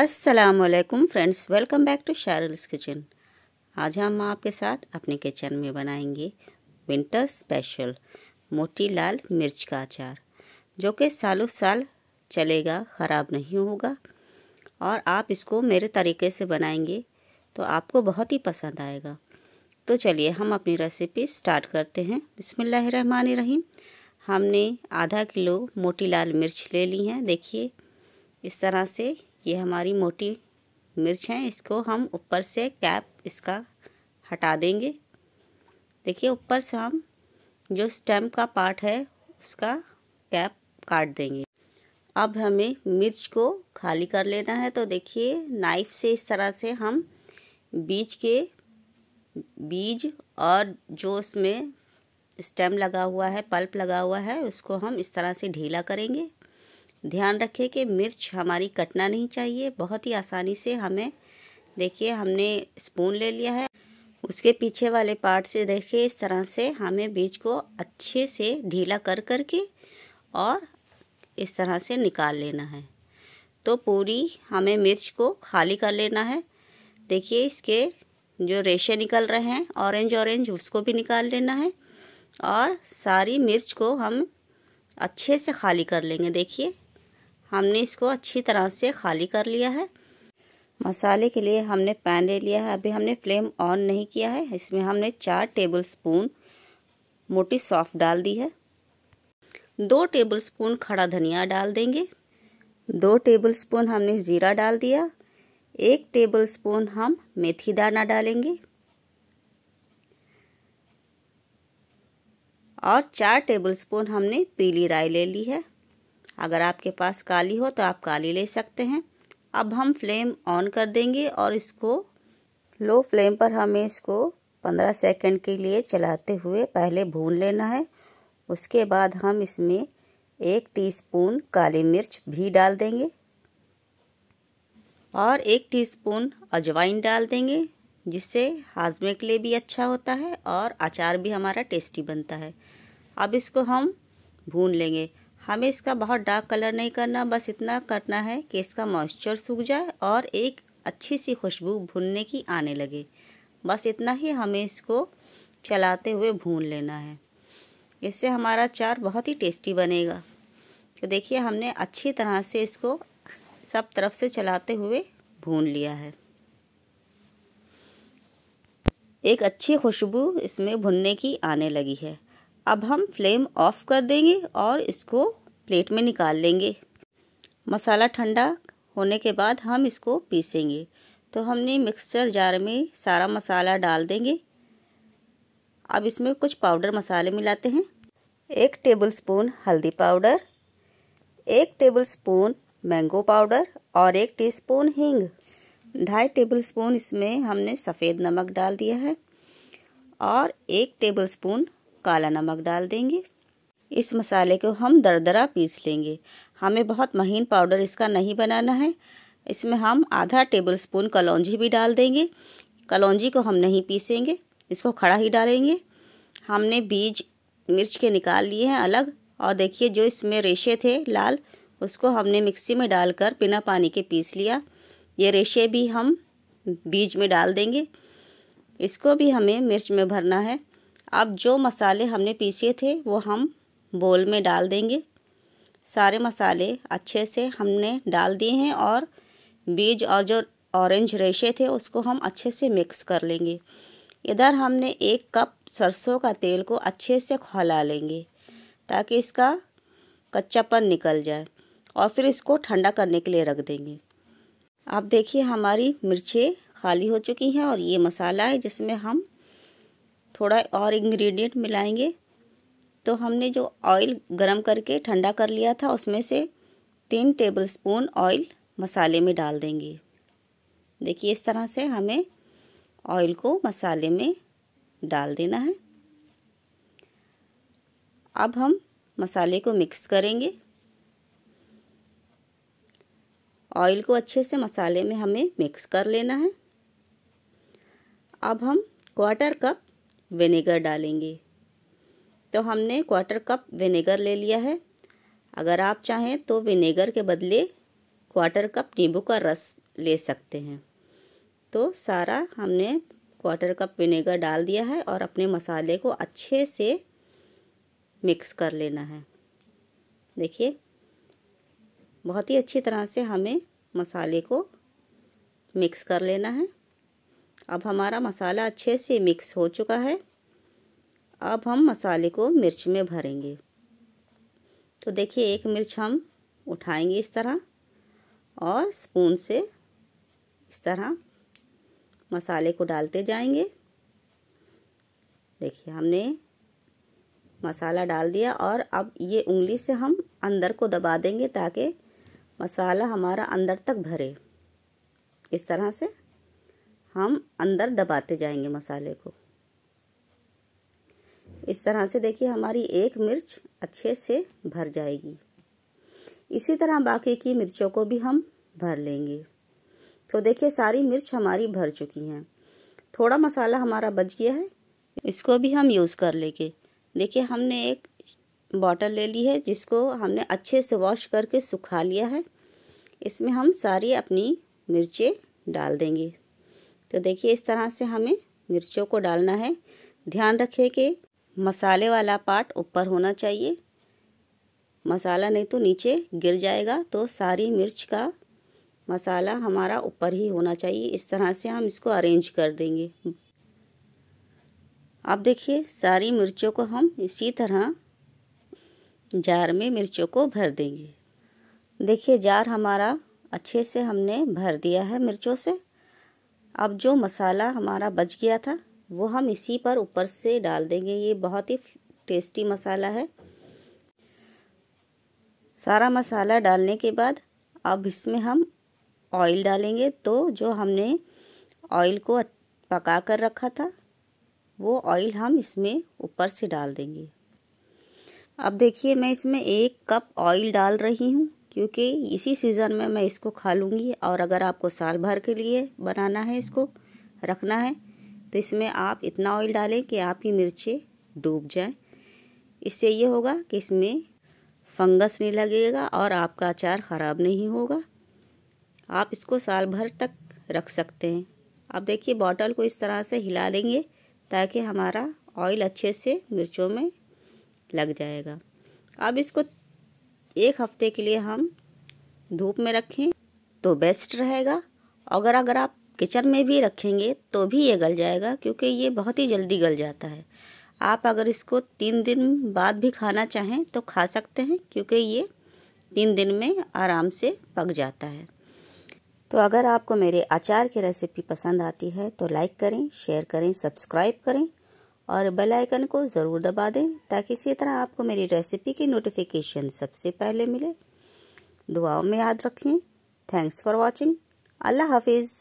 असलकम friends welcome back to शारल्स kitchen आज हम आपके साथ अपने किचन में बनाएंगे विंटर स्पेशल मोटी लाल मिर्च का अचार जो कि सालों साल चलेगा ख़राब नहीं होगा और आप इसको मेरे तरीके से बनाएंगे तो आपको बहुत ही पसंद आएगा तो चलिए हम अपनी रेसिपी स्टार्ट करते हैं रहीम हमने आधा किलो मोटी लाल मिर्च ले ली है देखिए इस तरह से ये हमारी मोटी मिर्च है इसको हम ऊपर से कैप इसका हटा देंगे देखिए ऊपर से हम जो स्टेम का पार्ट है उसका कैप काट देंगे अब हमें मिर्च को खाली कर लेना है तो देखिए नाइफ से इस तरह से हम बीज के बीज और जो उसमें स्टेम लगा हुआ है पल्प लगा हुआ है उसको हम इस तरह से ढीला करेंगे ध्यान रखें कि मिर्च हमारी कटना नहीं चाहिए बहुत ही आसानी से हमें देखिए हमने स्पून ले लिया है उसके पीछे वाले पार्ट से देखिए इस तरह से हमें बीज को अच्छे से ढीला कर कर के और इस तरह से निकाल लेना है तो पूरी हमें मिर्च को खाली कर लेना है देखिए इसके जो रेशे निकल रहे हैं ऑरेंज ऑरेंज उसको भी निकाल लेना है और सारी मिर्च को हम अच्छे से खाली कर लेंगे देखिए हमने इसको अच्छी तरह से खाली कर लिया है मसाले के लिए हमने पैन ले लिया है अभी हमने फ्लेम ऑन नहीं किया है इसमें हमने चार टेबल स्पून मोटी सौफ डाल दी है दो टेबल स्पून खड़ा धनिया डाल देंगे दो टेबल स्पून हमने ज़ीरा डाल दिया एक टेबल स्पून हम मेथी दाना डालेंगे और चार टेबल स्पून हमने पीली राई ले ली है अगर आपके पास काली हो तो आप काली ले सकते हैं अब हम फ्लेम ऑन कर देंगे और इसको लो फ्लेम पर हमें इसको 15 सेकंड के लिए चलाते हुए पहले भून लेना है उसके बाद हम इसमें एक टीस्पून काली मिर्च भी डाल देंगे और एक टीस्पून अजवाइन डाल देंगे जिससे हाजमे के लिए भी अच्छा होता है और अचार भी हमारा टेस्टी बनता है अब इसको हम भून लेंगे हमें इसका बहुत डार्क कलर नहीं करना बस इतना करना है कि इसका मॉइस्चर सूख जाए और एक अच्छी सी खुशबू भुनने की आने लगे बस इतना ही हमें इसको चलाते हुए भून लेना है इससे हमारा चार बहुत ही टेस्टी बनेगा तो देखिए हमने अच्छी तरह से इसको सब तरफ से चलाते हुए भून लिया है एक अच्छी खुशबू इसमें भुनने की आने लगी है अब हम फ्लेम ऑफ कर देंगे और इसको प्लेट में निकाल लेंगे मसाला ठंडा होने के बाद हम इसको पीसेंगे तो हमने मिक्सचर जार में सारा मसाला डाल देंगे अब इसमें कुछ पाउडर मसाले मिलाते हैं एक टेबलस्पून हल्दी पाउडर एक टेबलस्पून मैंगो पाउडर और एक टीस्पून हींग ढाई टेबलस्पून इसमें हमने सफ़ेद नमक डाल दिया है और एक टेबलस्पून काला नमक डाल देंगे इस मसाले को हम दरदरा पीस लेंगे हमें बहुत महीन पाउडर इसका नहीं बनाना है इसमें हम आधा टेबल स्पून कलौजी भी डाल देंगे कलौजी को हम नहीं पीसेंगे इसको खड़ा ही डालेंगे हमने बीज मिर्च के निकाल लिए हैं अलग और देखिए जो इसमें रेशे थे लाल उसको हमने मिक्सी में डालकर बिना पानी के पीस लिया ये रेशे भी हम बीज में डाल देंगे इसको भी हमें मिर्च में भरना है अब जो मसाले हमने पीसे थे वो हम बोल में डाल देंगे सारे मसाले अच्छे से हमने डाल दिए हैं और बीज और जो ऑरेंज रेशे थे उसको हम अच्छे से मिक्स कर लेंगे इधर हमने एक कप सरसों का तेल को अच्छे से खौला लेंगे ताकि इसका कच्चापन निकल जाए और फिर इसको ठंडा करने के लिए रख देंगे आप देखिए हमारी मिर्चें खाली हो चुकी हैं और ये मसाला है जिसमें हम थोड़ा और इंग्रेडिएंट मिलाएंगे तो हमने जो ऑयल गरम करके ठंडा कर लिया था उसमें से तीन टेबलस्पून ऑयल मसाले में डाल देंगे देखिए इस तरह से हमें ऑयल को मसाले में डाल देना है अब हम मसाले को मिक्स करेंगे ऑयल को अच्छे से मसाले में हमें मिक्स कर लेना है अब हम क्वार्टर कप विनेगर डालेंगे तो हमने क्वार्टर कप विनेगर ले लिया है अगर आप चाहें तो विनेगर के बदले क्वार्टर कप नींबू का रस ले सकते हैं तो सारा हमने क्वार्टर कप विनेगर डाल दिया है और अपने मसाले को अच्छे से मिक्स कर लेना है देखिए बहुत ही अच्छी तरह से हमें मसाले को मिक्स कर लेना है अब हमारा मसाला अच्छे से मिक्स हो चुका है अब हम मसाले को मिर्च में भरेंगे तो देखिए एक मिर्च हम उठाएंगे इस तरह और स्पून से इस तरह मसाले को डालते जाएंगे देखिए हमने मसाला डाल दिया और अब ये उंगली से हम अंदर को दबा देंगे ताकि मसाला हमारा अंदर तक भरे इस तरह से हम अंदर दबाते जाएंगे मसाले को इस तरह से देखिए हमारी एक मिर्च अच्छे से भर जाएगी इसी तरह बाकी की मिर्चों को भी हम भर लेंगे तो देखिए सारी मिर्च हमारी भर चुकी हैं थोड़ा मसाला हमारा बच गया है इसको भी हम यूज़ कर लेंगे देखिए हमने एक बॉटल ले ली है जिसको हमने अच्छे से वॉश करके सुखा लिया है इसमें हम सारी अपनी मिर्चें डाल देंगे तो देखिए इस तरह से हमें मिर्चों को डालना है ध्यान रखें कि मसाले वाला पार्ट ऊपर होना चाहिए मसाला नहीं तो नीचे गिर जाएगा तो सारी मिर्च का मसाला हमारा ऊपर ही होना चाहिए इस तरह से हम इसको अरेंज कर देंगे अब देखिए सारी मिर्चों को हम इसी तरह जार में मिर्चों को भर देंगे देखिए जार हमारा अच्छे से हमने भर दिया है मिर्चों से अब जो मसाला हमारा बच गया था वो हम इसी पर ऊपर से डाल देंगे ये बहुत ही टेस्टी मसाला है सारा मसाला डालने के बाद अब इसमें हम ऑयल डालेंगे तो जो हमने ऑयल को पका कर रखा था वो ऑयल हम इसमें ऊपर से डाल देंगे अब देखिए मैं इसमें एक कप ऑयल डाल रही हूँ क्योंकि इसी सीज़न में मैं इसको खा लूँगी और अगर आपको साल भर के लिए बनाना है इसको रखना है तो इसमें आप इतना ऑयल डालें कि आपकी मिर्चें डूब जाएं इससे ये होगा कि इसमें फंगस नहीं लगेगा और आपका अचार ख़राब नहीं होगा आप इसको साल भर तक रख सकते हैं आप देखिए बॉटल को इस तरह से हिला लेंगे ताकि हमारा ऑयल अच्छे से मिर्चों में लग जाएगा अब इसको एक हफ्ते के लिए हम धूप में रखें तो बेस्ट रहेगा अगर अगर आप किचन में भी रखेंगे तो भी ये गल जाएगा क्योंकि ये बहुत ही जल्दी गल जाता है आप अगर इसको तीन दिन बाद भी खाना चाहें तो खा सकते हैं क्योंकि ये तीन दिन में आराम से पक जाता है तो अगर आपको मेरे अचार की रेसिपी पसंद आती है तो लाइक करें शेयर करें सब्सक्राइब करें और बेल आइकन को ज़रूर दबा दें ताकि इसी तरह आपको मेरी रेसिपी की नोटिफिकेशन सबसे पहले मिले दुआओं में याद रखें थैंक्स फॉर वॉचिंग अल्लाह हाफिज़